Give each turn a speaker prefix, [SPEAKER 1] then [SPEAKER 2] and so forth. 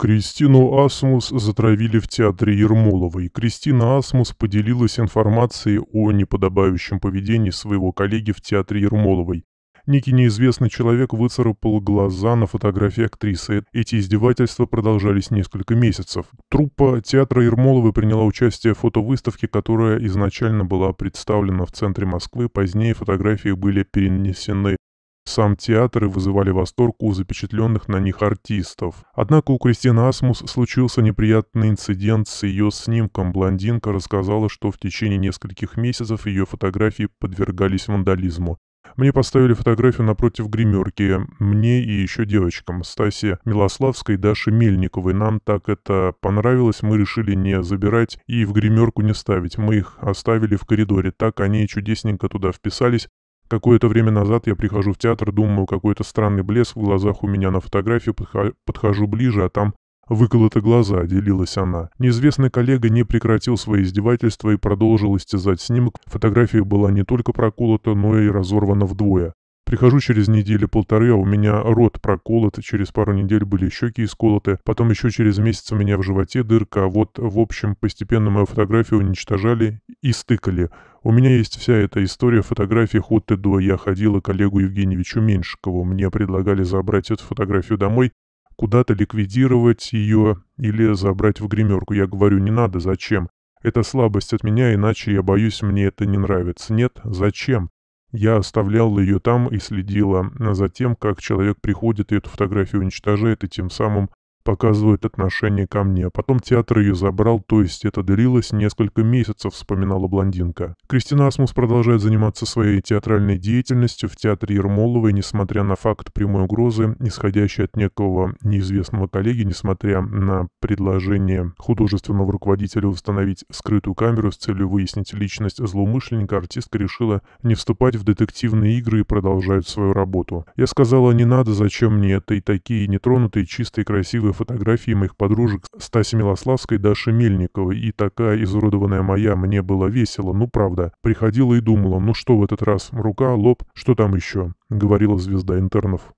[SPEAKER 1] Кристину Асмус затравили в театре Ермоловой. Кристина Асмус поделилась информацией о неподобающем поведении своего коллеги в театре Ермоловой. Некий неизвестный человек выцарапал глаза на фотографии актрисы. Эти издевательства продолжались несколько месяцев. Труппа театра Ермоловой приняла участие в фотовыставке, которая изначально была представлена в центре Москвы. Позднее фотографии были перенесены сам театр и вызывали восторг у запечатленных на них артистов. Однако у Кристины Асмус случился неприятный инцидент с ее снимком. Блондинка рассказала, что в течение нескольких месяцев ее фотографии подвергались вандализму. Мне поставили фотографию напротив гримерки, мне и еще девочкам, Стасе Милославской и Даше Мельниковой. Нам так это понравилось, мы решили не забирать и в гримерку не ставить. Мы их оставили в коридоре, так они чудесненько туда вписались, Какое-то время назад я прихожу в театр, думаю, какой-то странный блеск в глазах у меня на фотографию. подхожу ближе, а там выколоты глаза, делилась она. Неизвестный коллега не прекратил свои издевательства и продолжил истязать снимок. Фотография была не только проколота, но и разорвана вдвое. Прихожу через неделю-полторы, а у меня рот проколот, через пару недель были щеки исколоты, потом еще через месяц у меня в животе дырка, а вот, в общем, постепенно мою фотографию уничтожали и стыкали. У меня есть вся эта история фотографий от и до. Я ходила к Олегу Евгеньевичу Меньшикову, мне предлагали забрать эту фотографию домой, куда-то ликвидировать ее или забрать в гримерку. Я говорю, не надо, зачем? Это слабость от меня, иначе я боюсь, мне это не нравится. Нет, зачем? Я оставлял ее там и следила за тем, как человек приходит и эту фотографию уничтожает, и тем самым показывает отношение ко мне. Потом театр ее забрал, то есть это длилось несколько месяцев, вспоминала блондинка. Кристина Асмус продолжает заниматься своей театральной деятельностью в театре Ермоловой, несмотря на факт прямой угрозы, исходящей от некого неизвестного коллеги, несмотря на предложение художественного руководителя установить скрытую камеру с целью выяснить личность злоумышленника, артистка решила не вступать в детективные игры и продолжает свою работу. Я сказала, не надо, зачем мне это, и такие нетронутые, чистые, красивые красивые фотографии моих подружек Стаси Милославской и Даши Мельниковой, и такая изуродованная моя мне было весело, ну правда. Приходила и думала, ну что в этот раз, рука, лоб, что там еще, говорила звезда интернов.